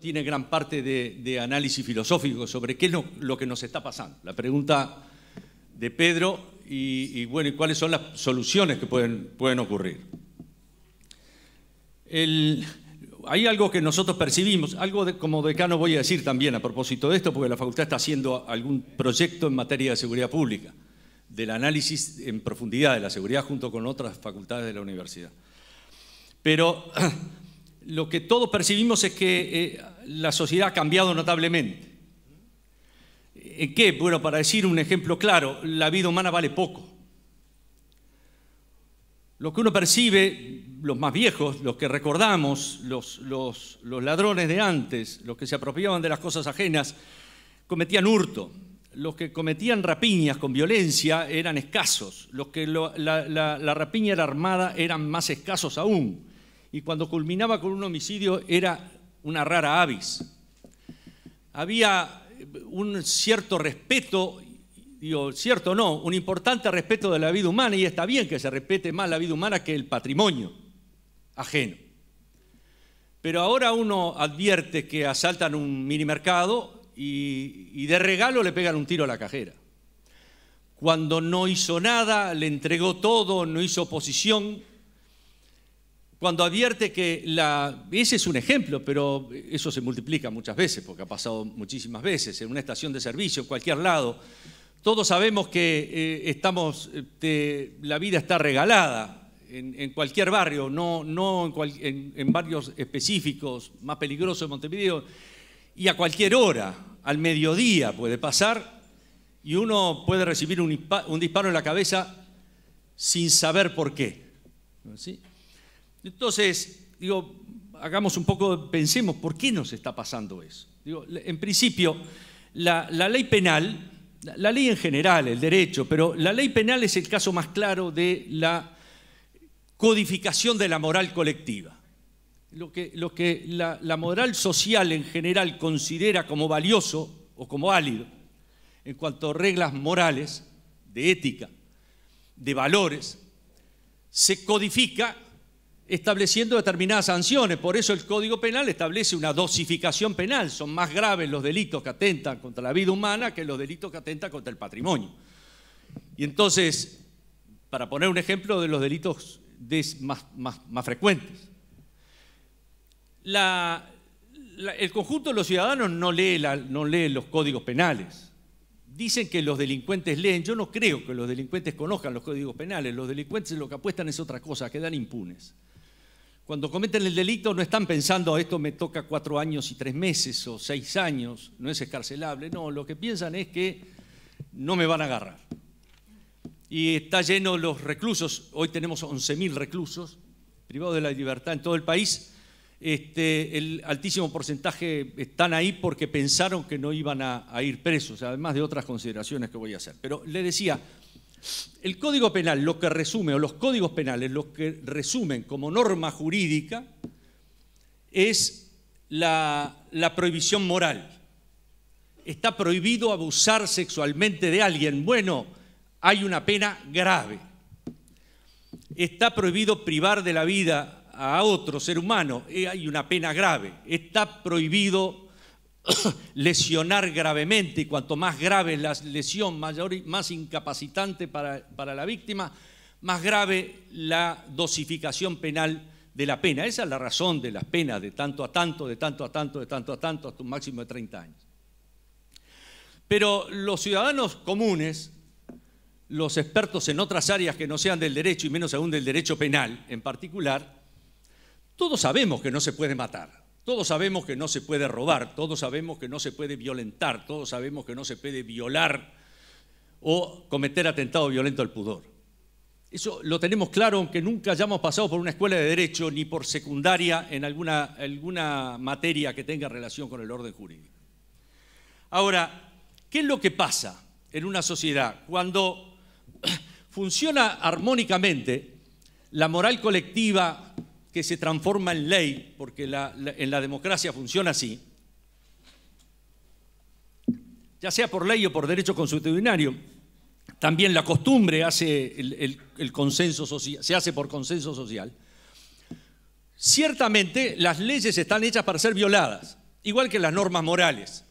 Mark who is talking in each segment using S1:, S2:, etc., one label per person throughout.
S1: tiene gran parte de, análisis filosófico sobre qué es lo, que nos está pasando. La pregunta de Pedro y, bueno, cuáles son las soluciones que pueden, pueden ocurrir. hay algo que nosotros percibimos, algo como decano voy a decir también a propósito de esto, porque la facultad está haciendo algún proyecto en materia de seguridad pública, del análisis en profundidad de la seguridad junto con otras facultades de la universidad. Pero lo que todos percibimos es que eh, la sociedad ha cambiado notablemente. ¿En qué? Bueno, para decir un ejemplo claro, la vida humana vale poco. Lo que uno percibe, los más viejos, los que recordamos, los, ladrones de antes, los que se apropiaban de las cosas ajenas, cometían hurto. Los que cometían rapiñas con violencia eran escasos. Los que la, la rapiña era armada eran más escasos aún y cuando culminaba con un homicidio era una rara avis. Había eh, un cierto respeto, digo, cierto no, un importante respeto de la vida humana, y está bien que se respete más la vida humana que el patrimonio ajeno. Pero ahora uno advierte que asaltan un mini mercado y de regalo le pegan un tiro a la cajera. Cuando no hizo nada, le entregó todo, no hizo oposición, cuando advierte que la... Ese es un ejemplo, pero eso se multiplica muchas veces, porque ha pasado muchísimas veces, en una estación de servicio, en cualquier lado. Todos sabemos que eh, estamos, este, la vida está regalada en, cualquier barrio, no, en, barrios específicos, más peligrosos de Montevideo, y a cualquier hora, al mediodía puede pasar, y uno puede recibir un, un disparo en la cabeza sin saber por qué. ¿Sí? Entonces, digo, hagamos un poco, pensemos, ¿por qué nos está pasando eso? en principio, la, ley penal, la, ley en general, el derecho, pero la ley penal es el caso más claro de la codificación de la moral colectiva. Lo que, lo que la, la, moral social en general considera como valioso o como válido en cuanto a reglas morales, de ética, de valores, se codifica estableciendo determinadas sanciones. Por eso el Código Penal establece una dosificación penal. Son más graves los delitos que atentan contra la vida humana que los delitos que atentan contra el patrimonio. Y entonces, para poner un ejemplo de los delitos más, frecuentes, el conjunto de los ciudadanos no lee, no lee los códigos penales. Dicen que los delincuentes leen. Yo no creo que los delincuentes conozcan los códigos penales. Los delincuentes lo que apuestan es otra cosa, quedan impunes. Cuando cometen el delito no están pensando, esto me toca cuatro años y tres meses o seis años, no es escarcelable, no, lo que piensan es que no me van a agarrar. Y está lleno los reclusos, hoy tenemos 11.000 reclusos privados de la libertad en todo el país, este, el altísimo porcentaje están ahí porque pensaron que no iban a, a ir presos, además de otras consideraciones que voy a hacer. Pero le decía, el Código Penal, lo que resume, o los códigos penales, lo que resumen como norma jurídica, es la, prohibición moral. Está prohibido abusar sexualmente de alguien. Bueno, hay una pena grave. Está prohibido privar de la vida a otro ser humano. Eh, hay una pena grave. Está prohibido lesionar gravemente y cuanto más grave la lesión, mayor, más incapacitante para, para la víctima, más grave la dosificación penal de la pena. Esa es la razón de las penas de tanto a tanto, de tanto a tanto, de tanto a tanto, hasta un máximo de 30 años. Pero los ciudadanos comunes, los expertos en otras áreas que no sean del derecho y menos aún del derecho penal en particular, todos sabemos que no se puede matar. Todos sabemos que no se puede robar, todos sabemos que no se puede violentar, todos sabemos que no se puede violar o cometer atentado violento al pudor. Eso lo tenemos claro, aunque nunca hayamos pasado por una escuela de derecho ni por secundaria en alguna, alguna materia que tenga relación con el orden jurídico. Ahora, ¿qué es lo que pasa en una sociedad cuando funciona armónicamente la moral colectiva que se transforma en ley, porque en la democracia funciona así, ya sea por ley o por derecho consuetudinario, también la costumbre hace el, consenso social, se hace por consenso social. Ciertamente las leyes están hechas para ser violadas, igual que las normas morales,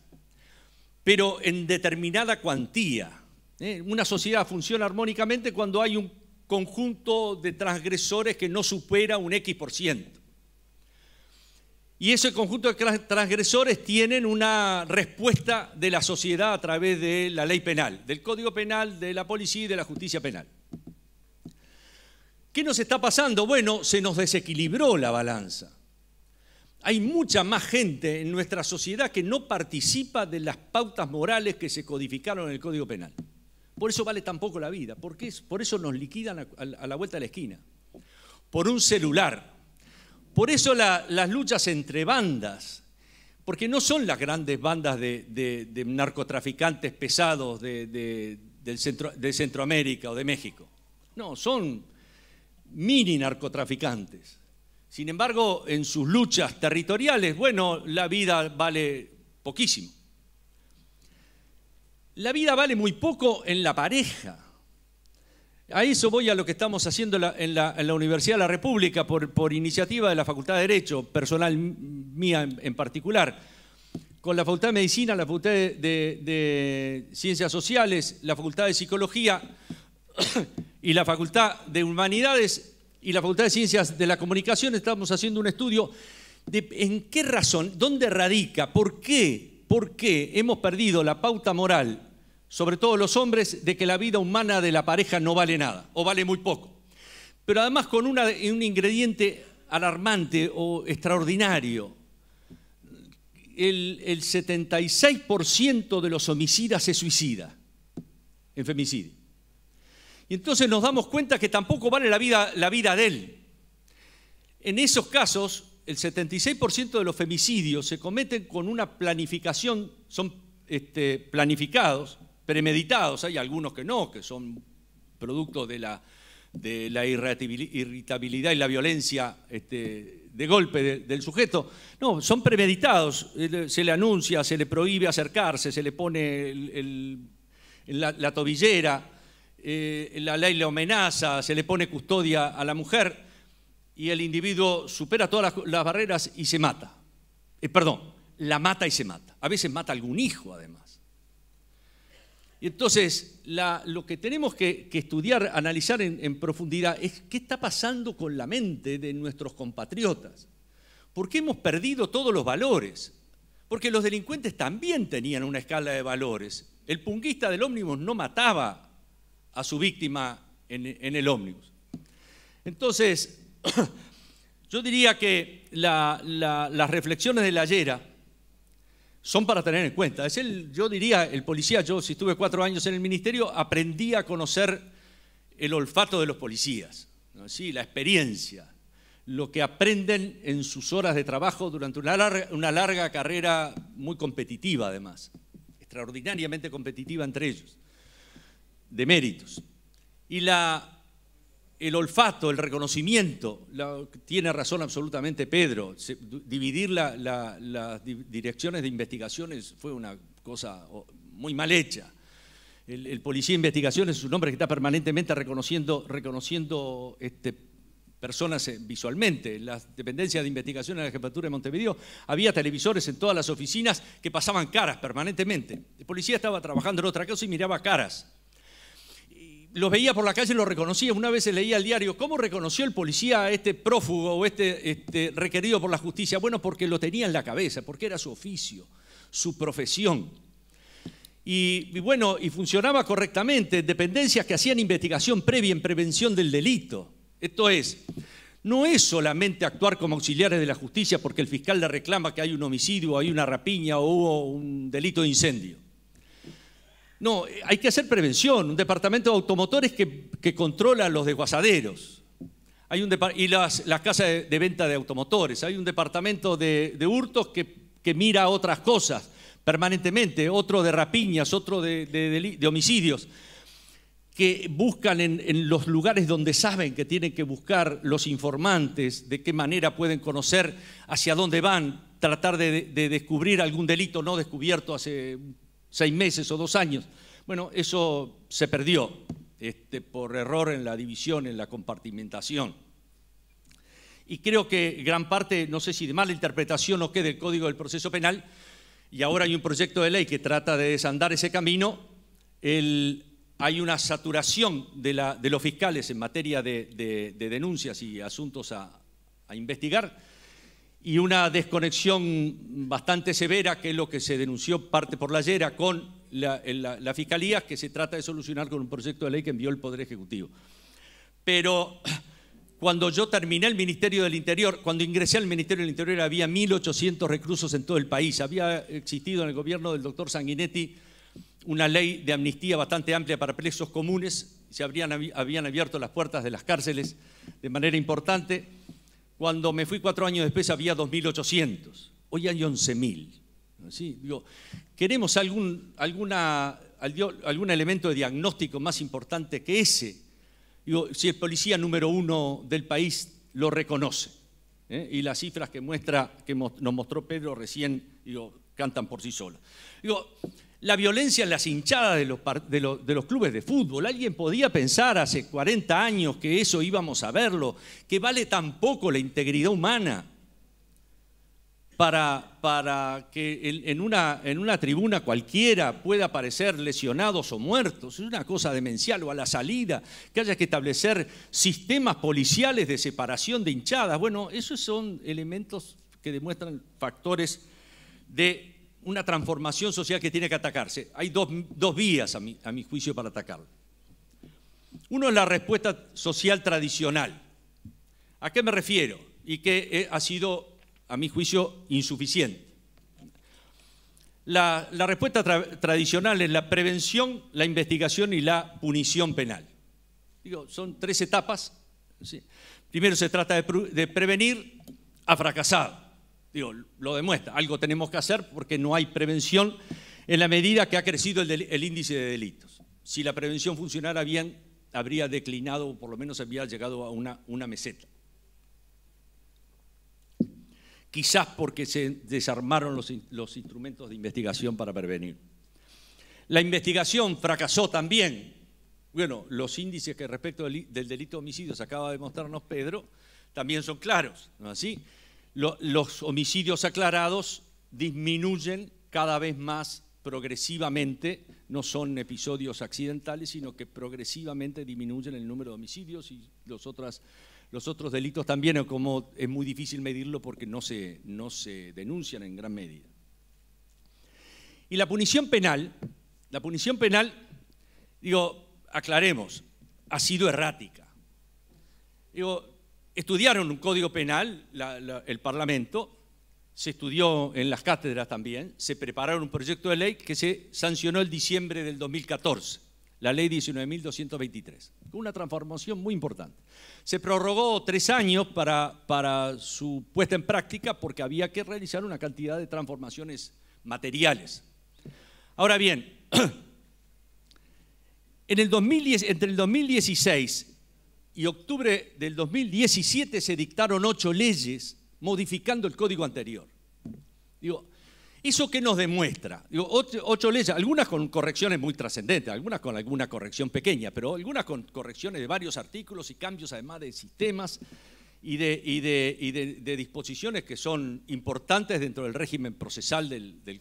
S1: pero en determinada cuantía. ¿eh? Una sociedad funciona armónicamente cuando hay un conjunto de transgresores que no supera un X por ciento. Y ese conjunto de transgresores tienen una respuesta de la sociedad a través de la ley penal, del Código Penal, de la policía y de la justicia penal. ¿Qué nos está pasando? Bueno, se nos desequilibró la balanza. Hay mucha más gente en nuestra sociedad que no participa de las pautas morales que se codificaron en el Código Penal. Por eso vale tan poco la vida, porque por eso nos liquidan a, la vuelta de la esquina, por un celular. Por eso las luchas entre bandas, porque no son las grandes bandas de, narcotraficantes pesados del centro, de Centroamérica o de México. No, son mini narcotraficantes. Sin embargo, en sus luchas territoriales, bueno, la vida vale poquísimo. La vida vale muy poco en la pareja. A eso voy a lo que estamos haciendo en la, Universidad de la República por, iniciativa de la Facultad de Derecho, personal mía en, particular, con la Facultad de Medicina, la Facultad de, de Ciencias Sociales, la Facultad de Psicología y la Facultad de Humanidades y la Facultad de Ciencias de la Comunicación. Estamos haciendo un estudio de en qué razón, dónde radica, por qué, por qué hemos perdido la pauta moral sobre todo los hombres, de que la vida humana de la pareja no vale nada o vale muy poco. Pero además con un ingrediente alarmante o extraordinario. El, 76% de los homicidas se suicida en femicidio. Y entonces nos damos cuenta que tampoco vale la vida, la vida de él. En esos casos, el 76% de los femicidios se cometen con una planificación, son este, planificados, premeditados, hay algunos que no, que son producto de la, irritabilidad y la violencia este, de golpe del sujeto. No, son premeditados, eh, se le anuncia, se le prohíbe acercarse, se le pone la, tobillera, eh, la ley le amenaza, se le pone custodia a la mujer y el individuo supera todas las, barreras y se mata. Eh, perdón, la mata y se mata. A veces mata a algún hijo además. Entonces, lo que tenemos que, estudiar, analizar en, profundidad es qué está pasando con la mente de nuestros compatriotas. ¿Por qué hemos perdido todos los valores? Porque los delincuentes también tenían una escala de valores. El punguista del ómnibus no mataba a su víctima en, el ómnibus. Entonces, yo diría que las reflexiones de la Yera son para tener en cuenta. Es el, yo diría, el policía, yo si estuve cuatro años en el ministerio, aprendí a conocer el olfato de los policías, la experiencia, lo que aprenden en sus horas de trabajo durante una larga, una larga carrera muy competitiva además, extraordinariamente competitiva entre ellos, de méritos. Y la el olfato, el reconocimiento, tiene razón absolutamente Pedro, dividir las direcciones de investigaciones fue una cosa muy mal hecha. El, policía de investigaciones es un hombre que está permanentemente reconociendo, reconociendo este, personas eh, visualmente. Las dependencias de investigación en la Jefatura de Montevideo había televisores en todas las oficinas que pasaban caras permanentemente. El policía estaba trabajando en otra cosa y miraba caras los veía por la calle y los reconocía. Una vez leía el diario, ¿cómo reconoció el policía a este prófugo o este, este requerido por la justicia? Bueno, porque lo tenía en la cabeza, porque era su oficio, su profesión. Y, y, bueno, y funcionaba correctamente, dependencias que hacían investigación previa en prevención del delito. Esto es, no es solamente actuar como auxiliares de la justicia porque el fiscal le reclama que hay un homicidio, hay una rapiña o hubo un delito de incendio. No, eh, hay que hacer prevención. Un departamento de automotores que, que controla los desguazaderos. Hay un y las, casas de, venta de automotores. Hay un departamento de, hurtos que, mira otras cosas permanentemente. Otro de rapiñas, otro de, de homicidios. Que buscan en, los lugares donde saben que tienen que buscar los informantes, de qué manera pueden conocer hacia dónde van, tratar de, de, descubrir algún delito no descubierto hace seis meses o dos años. Bueno, eso se perdió este, por error en la división, en la compartimentación. Y creo que gran parte, no sé si de mala interpretación o qué, del Código del Proceso Penal, y ahora hay un proyecto de ley que trata de desandar ese camino, hay una saturación de, los fiscales en materia de, denuncias y asuntos a, a investigar, y una desconexión bastante severa, que es lo que se denunció parte por la ayer con la, Fiscalía, que se trata de solucionar con un proyecto de ley que envió el Poder Ejecutivo. Pero cuando yo terminé el Ministerio del Interior, cuando ingresé al Ministerio del Interior había 1.800 reclusos en todo el país. Había existido en el gobierno del doctor Sanguinetti una ley de amnistía bastante amplia para presos comunes, se habían abierto las puertas de las cárceles de manera importante cuando me fui cuatro años después había 2.800. Hoy hay 11.000. ¿Queremos algún, alguna, algún elemento de diagnóstico más importante que ese? si el policía número uno del país lo reconoce. ¿eh? Y las cifras que, muestra, que nos mostró Pedro recién digo, cantan por sí solas. Digo, la violencia en las hinchadas de los, clubes de fútbol. Alguien podía pensar hace 40 años que eso íbamos a verlo, que vale tan poco la integridad humana para, que en, una, en una tribuna cualquiera pueda aparecer lesionados o muertos. Es una cosa demencial o a la salida, que haya que establecer sistemas policiales de separación de hinchadas. Bueno, esos son elementos que demuestran factores de una transformación social que tiene que atacarse. Hay dos, vías, a mi, a mi juicio, para atacarla. Uno es la respuesta social tradicional. ¿A qué me refiero? Y que eh, ha sido, a mi juicio, insuficiente. La, respuesta tradicional es la prevención, la investigación y la punición penal. Digo, son tres etapas. Primero se trata de, prevenir, a fracasar lo demuestra. Algo tenemos que hacer porque no hay prevención en la medida que ha crecido el, índice de delitos. Si la prevención funcionara bien, habría declinado o por lo menos habría llegado a una, meseta. Quizás porque se desarmaron los, instrumentos de investigación para prevenir. La investigación fracasó también. Bueno, los índices que respecto del delito de homicidio se acaba de mostrarnos Pedro también son claros, ¿no así? los homicidios aclarados disminuyen cada vez más progresivamente, no son episodios accidentales, sino que progresivamente disminuyen el número de homicidios y los, otras, los otros delitos también, como es muy difícil medirlo porque no se, no se denuncian en gran medida. Y la punición penal, la punición penal, digo, aclaremos, ha sido errática. Digo, estudiaron un código penal, el Parlamento, se estudió en las cátedras también, se prepararon un proyecto de ley que se sancionó el diciembre del 2014, la ley 19.223, una transformación muy importante. Se prorrogó tres años para, para su puesta en práctica porque había que realizar una cantidad de transformaciones materiales. Ahora bien, en el 2010, entre el 2016 y octubre del 2017 se dictaron ocho leyes modificando el código anterior. Digo, ¿eso qué nos demuestra? ocho, leyes, algunas con correcciones muy trascendentes, algunas con alguna corrección pequeña, pero algunas con correcciones de varios artículos y cambios además de sistemas y de, disposiciones que son importantes dentro del régimen procesal de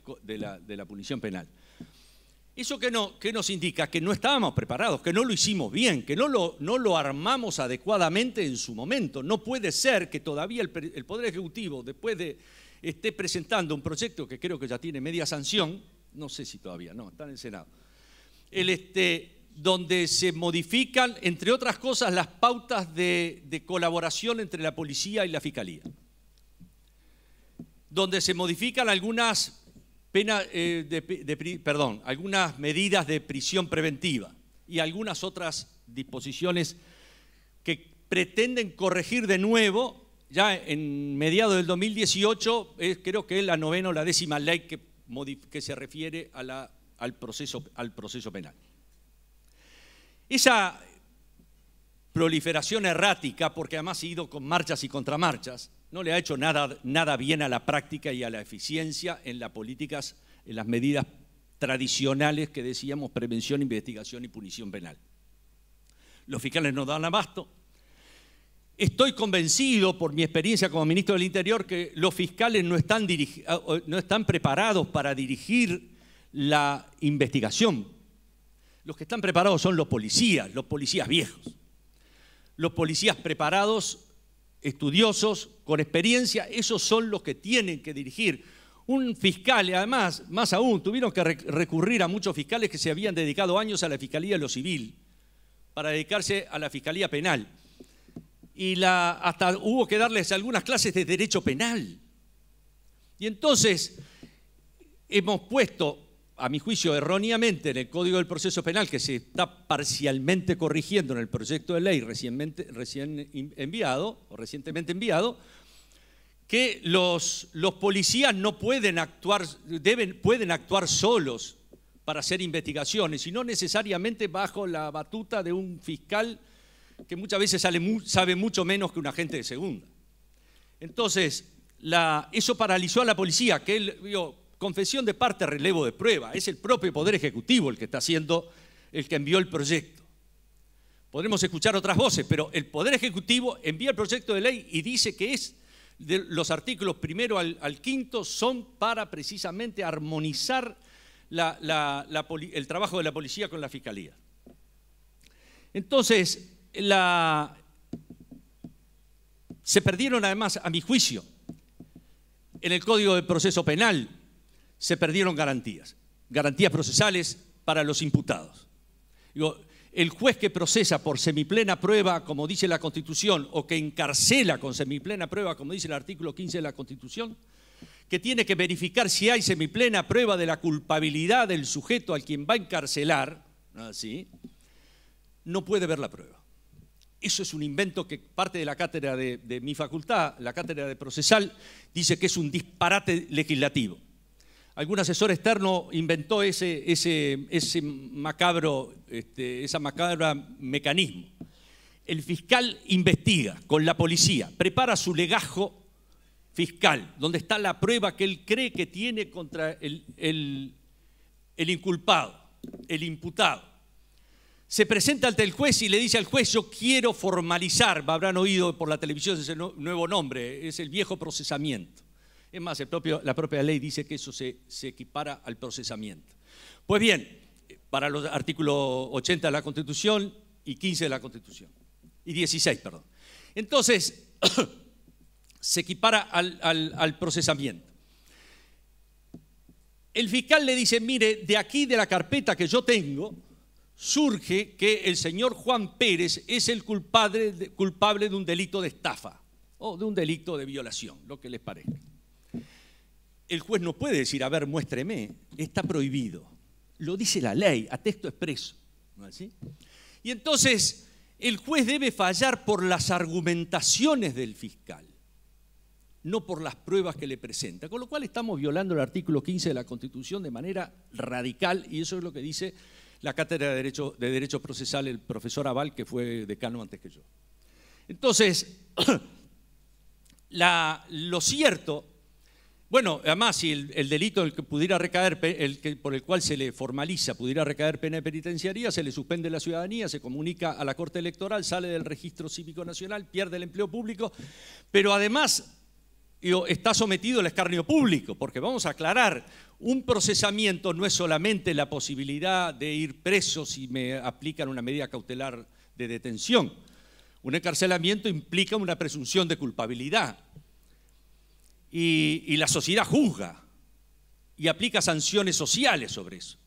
S1: la punición penal. ¿Eso qué, no, nos indica? Que no estábamos preparados, que no lo hicimos bien, que no lo, no lo armamos adecuadamente en su momento. No puede ser que todavía el, Poder Ejecutivo, después de esté presentando un proyecto que creo que ya tiene media sanción, no sé si todavía, no, está en el Senado, el, este, donde se modifican, entre otras cosas, las pautas de, de colaboración entre la policía y la fiscalía, donde se modifican algunas pena, eh, de, perdón, algunas medidas de prisión preventiva y algunas otras disposiciones que pretenden corregir de nuevo, ya en mediados del 2018, creo que es la novena o la décima ley que, se refiere al, proceso, al proceso penal. Esa proliferación errática, porque además ha ido con marchas y contramarchas, no le ha hecho nada, nada bien a la práctica y a la eficiencia en las políticas, en las medidas tradicionales que decíamos prevención, investigación y punición penal. Los fiscales no dan abasto. Estoy convencido por mi experiencia como ministro del Interior que los fiscales no están, ah, no están preparados para dirigir la investigación. Los que están preparados son los policías, los policías viejos. Los policías preparados estudiosos, con experiencia, esos son los que tienen que dirigir. Un fiscal, y además, más aún, tuvieron que recurrir a muchos fiscales que se habían dedicado años a la Fiscalía de lo Civil, para dedicarse a la Fiscalía Penal. Y hasta hubo que darles algunas clases de derecho penal. Y entonces hemos puesto a mi juicio, erróneamente en el Código del Proceso Penal, que se está parcialmente corrigiendo en el proyecto de ley recién enviado, o recientemente enviado, que los, policías no pueden actuar, deben, pueden actuar solos para hacer investigaciones, y no necesariamente bajo la batuta de un fiscal que muchas veces sabe mucho menos que un agente de segunda. Entonces, eso paralizó a la policía, que él, confesión de parte, relevo de prueba. Es el propio Poder Ejecutivo el que está haciendo, el que envió el proyecto. Podremos escuchar otras voces, pero el Poder Ejecutivo envía el proyecto de ley y dice que es de los artículos primero al, quinto son para precisamente armonizar el trabajo de la policía con la fiscalía. Entonces, se perdieron además, a mi juicio, en el Código de Proceso Penal se perdieron garantías, garantías procesales para los imputados. el juez que procesa por semiplena prueba, como dice la Constitución, o que encarcela con semiplena prueba, como dice el artículo 15 de la Constitución, que tiene que verificar si hay semiplena prueba de la culpabilidad del sujeto al quien va a encarcelar, no puede ver la prueba. Eso es un invento que parte de la cátedra de mi facultad, la cátedra de procesal, dice que es un disparate legislativo algún asesor externo inventó ese, ese, ese macabro, este, mecanismo. El fiscal investiga con la policía, prepara su legajo fiscal, donde está la prueba que él cree que tiene contra el, el inculpado, el imputado se presenta ante el juez y le dice al juez, yo quiero formalizar, habrán oído por la televisión ese nuevo nombre, es el viejo procesamiento. Es más, el propio, la propia ley dice que eso se, equipara al procesamiento. Pues bien, para los artículos 80 de la Constitución y 15 de la Constitución, y 16, perdón. Entonces, se equipara al, procesamiento. El fiscal le dice, mire, de aquí de la carpeta que yo tengo, surge que el señor Juan Pérez es el culpable de, culpable de un delito de estafa o de un delito de violación, lo que les parezca el juez no puede decir, a ver, muéstreme, está prohibido. Lo dice la ley, a texto expreso. Y entonces el juez debe fallar por las argumentaciones del fiscal, no por las pruebas que le presenta. Con lo cual estamos violando el artículo 15 de la Constitución de manera radical y eso es lo que dice la Cátedra de Derecho, de Procesal, el profesor Aval, que fue decano antes que yo. Entonces, lo cierto bueno, además, si el, delito el que pudiera recaer, el que, por el cual se le formaliza, pudiera recaer pena de penitenciaría, se le suspende la ciudadanía, se comunica a la Corte Electoral, sale del registro cívico nacional, pierde el empleo público, pero además está sometido al escarnio público, porque vamos a aclarar, un procesamiento no es solamente la posibilidad de ir preso si me aplican una medida cautelar de detención. Un encarcelamiento implica una presunción de culpabilidad y, la sociedad juzga y aplica sanciones sociales sobre eso.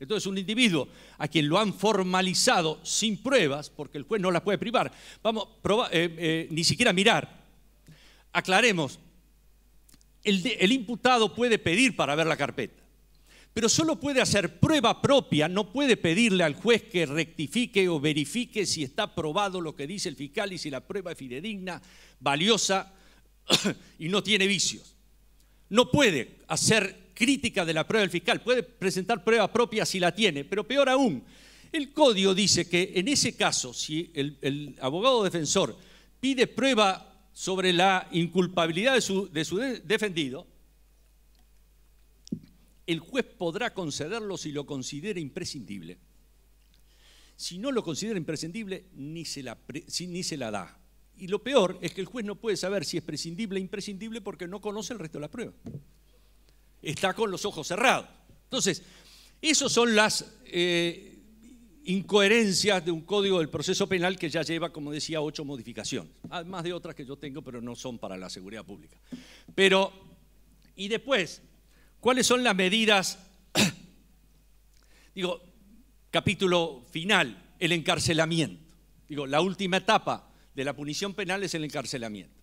S1: Entonces un individuo a quien lo han formalizado sin pruebas, porque el juez no las puede privar, vamos, eh, eh, ni siquiera mirar. Aclaremos, el, el imputado puede pedir para ver la carpeta, pero solo puede hacer prueba propia, no puede pedirle al juez que rectifique o verifique si está probado lo que dice el fiscal y si la prueba es fidedigna, valiosa y no tiene vicios. No puede hacer crítica de la prueba del fiscal, puede presentar prueba propia si la tiene, pero peor aún, el código dice que en ese caso, si el, abogado defensor pide prueba sobre la inculpabilidad de su, defendido, el juez podrá concederlo si lo considera imprescindible. Si no lo considera imprescindible, ni se la da. Y lo peor es que el juez no puede saber si es prescindible e imprescindible porque no conoce el resto de la prueba. Está con los ojos cerrados. Entonces, esas son las eh, incoherencias de un código del proceso penal que ya lleva, como decía, ocho modificaciones. Además ah, de otras que yo tengo, pero no son para la seguridad pública. Pero, y después, ¿cuáles son las medidas? digo, capítulo final, el encarcelamiento. Digo, la última etapa de la punición penal es el encarcelamiento.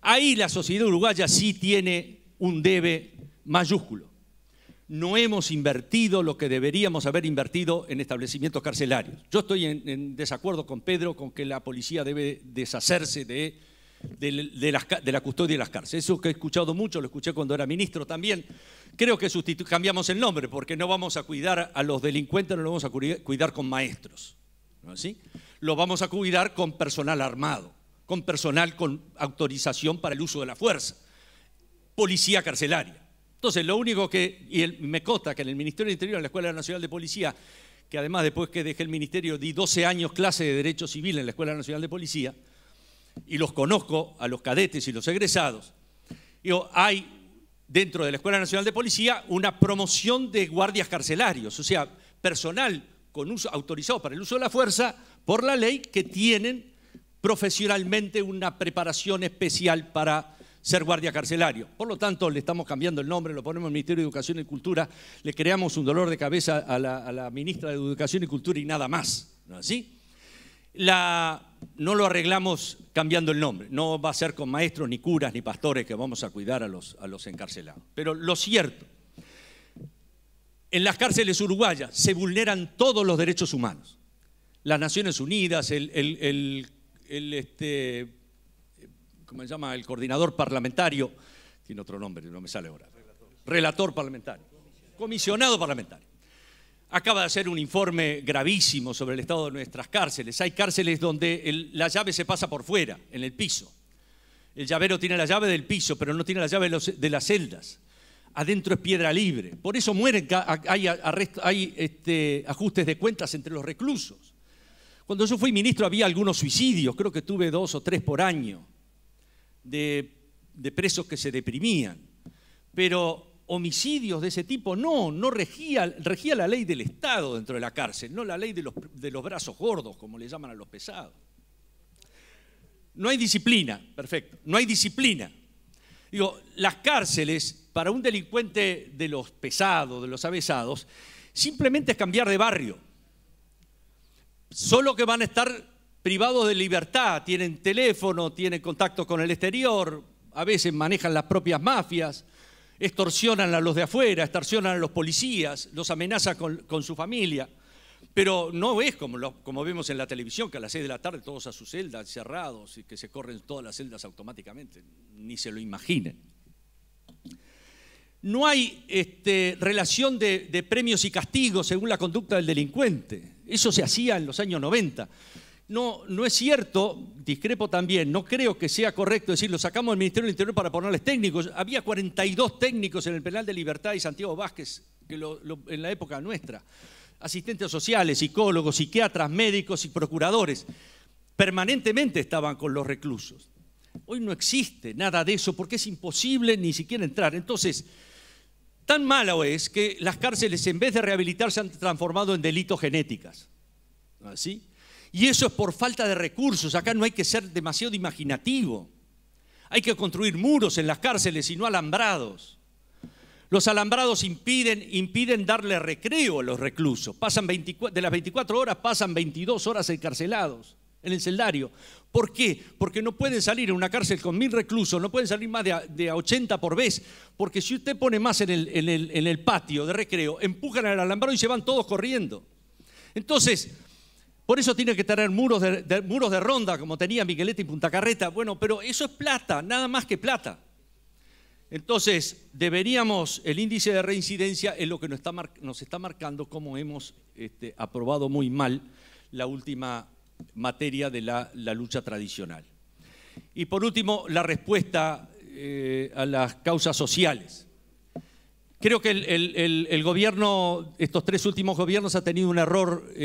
S1: Ahí la sociedad uruguaya sí tiene un debe mayúsculo. No hemos invertido lo que deberíamos haber invertido en establecimientos carcelarios. Yo estoy en, desacuerdo con Pedro con que la policía debe deshacerse de, de, la custodia de las cárceles. Eso que he escuchado mucho, lo escuché cuando era ministro también. Creo que cambiamos el nombre porque no vamos a cuidar a los delincuentes, no lo vamos a cuidar con maestros. Lo vamos a cuidar con personal armado, con personal con autorización para el uso de la fuerza, policía carcelaria. Entonces, lo único que, y me consta que en el Ministerio del Interior, en la Escuela Nacional de Policía, que además después que dejé el ministerio di 12 años clase de Derecho Civil en la Escuela Nacional de Policía, y los conozco a los cadetes y los egresados, digo, hay dentro de la Escuela Nacional de Policía una promoción de guardias carcelarios, o sea, personal con uso, autorizado para el uso de la fuerza por la ley que tienen profesionalmente una preparación especial para ser guardia carcelario. Por lo tanto, le estamos cambiando el nombre, lo ponemos al Ministerio de Educación y Cultura, le creamos un dolor de cabeza a la, ministra de Educación y Cultura y nada más. ¿No así? no lo arreglamos cambiando el nombre. No va a ser con maestros, ni curas, ni pastores que vamos a cuidar a los encarcelados. Pero lo cierto en las cárceles uruguayas se vulneran todos los derechos humanos. Las Naciones Unidas, el, este, ¿cómo se llama? El coordinador parlamentario, tiene otro nombre, no me sale ahora. Relator parlamentario, comisionado parlamentario. Acaba de hacer un informe gravísimo sobre el estado de nuestras cárceles. Hay cárceles donde la llave se pasa por fuera, en el piso. El llavero tiene la llave del piso, pero no tiene la llave de las celdas adentro es piedra libre. Por eso mueren, hay, este, ajustes de cuentas entre los reclusos. Cuando yo fui ministro había algunos suicidios, creo que tuve dos o tres por año, de, presos que se deprimían. Pero homicidios de ese tipo, no, no regía, regía, la ley del Estado dentro de la cárcel, no la ley de los, de los brazos gordos, como le llaman a los pesados. No hay disciplina, perfecto, no hay disciplina. Digo, las cárceles para un delincuente de los pesados, de los avesados, simplemente es cambiar de barrio. Solo que van a estar privados de libertad, tienen teléfono, tienen contacto con el exterior, a veces manejan las propias mafias, extorsionan a los de afuera, extorsionan a los policías, los amenaza con, su familia. Pero no es como, como vemos en la televisión, que a las 6 de la tarde todos a sus celdas, cerrados, y que se corren todas las celdas automáticamente. Ni se lo imaginen no hay este, relación de, premios y castigos según la conducta del delincuente. Eso se hacía en los años 90. No, no es cierto, discrepo también, no creo que sea correcto decir, lo sacamos del Ministerio del Interior para ponerles técnicos. Había 42 técnicos en el penal de libertad y Santiago Vázquez que en la época nuestra. Asistentes sociales, psicólogos, psiquiatras, médicos y procuradores. Permanentemente estaban con los reclusos. Hoy no existe nada de eso porque es imposible ni siquiera entrar. Entonces, Tan malo es que las cárceles en vez de rehabilitar se han transformado en delitos genéticas. Y eso es por falta de recursos. Acá no hay que ser demasiado imaginativo. Hay que construir muros en las cárceles y no alambrados. Los alambrados impiden, darle recreo a los reclusos. Pasan de las 24 horas pasan 22 horas encarcelados en el celdario. ¿Por qué? Porque no pueden salir en una cárcel con mil reclusos, no pueden salir más de de 80 por vez, porque si usted pone más en el, en, el, patio de recreo, empujan al alambrado y se van todos corriendo. Entonces, por eso tiene que tener muros de, muros de ronda, como tenía Miguelete y Punta Carreta. Bueno, pero eso es plata, nada más que plata. Entonces, deberíamos, el índice de reincidencia es lo que nos está, marcando cómo hemos este, aprobado muy mal la última materia de la, lucha tradicional. Y por último, la respuesta eh, a las causas sociales. Creo que el, gobierno, estos tres últimos gobiernos, ha tenido un error eh,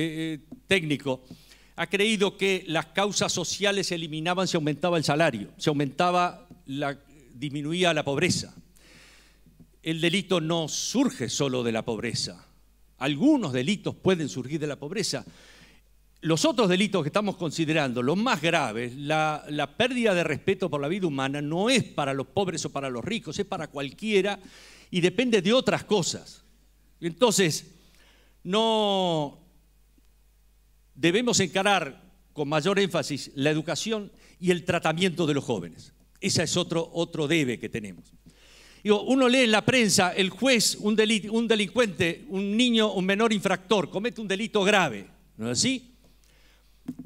S1: eh, técnico. Ha creído que las causas sociales se eliminaban se aumentaba el salario, se aumentaba, la, disminuía la pobreza. El delito no surge solo de la pobreza. Algunos delitos pueden surgir de la pobreza, los otros delitos que estamos considerando, los más graves, la, pérdida de respeto por la vida humana no es para los pobres o para los ricos, es para cualquiera y depende de otras cosas. Entonces, no debemos encarar con mayor énfasis la educación y el tratamiento de los jóvenes. Ese es otro, otro debe que tenemos. uno lee en la prensa, el juez, un, un delincuente, un niño, un menor infractor, comete un delito grave, ¿no es así?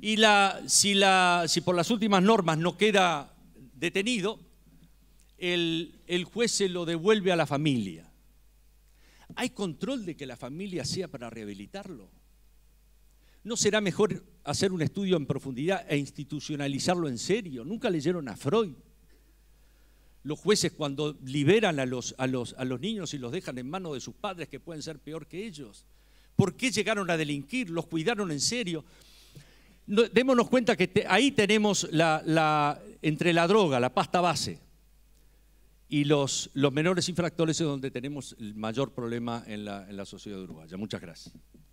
S1: Y la, si, la, si por las últimas normas no queda detenido, el, juez se lo devuelve a la familia. ¿Hay control de que la familia sea para rehabilitarlo? ¿No será mejor hacer un estudio en profundidad e institucionalizarlo en serio? Nunca leyeron a Freud. Los jueces cuando liberan a los, a los niños y los dejan en manos de sus padres que pueden ser peor que ellos, ¿por qué llegaron a delinquir? ¿Los cuidaron en serio? démonos cuenta que ahí tenemos la, entre la droga, la pasta base, y los, menores infractores es donde tenemos el mayor problema en la, en la sociedad uruguaya. Muchas gracias.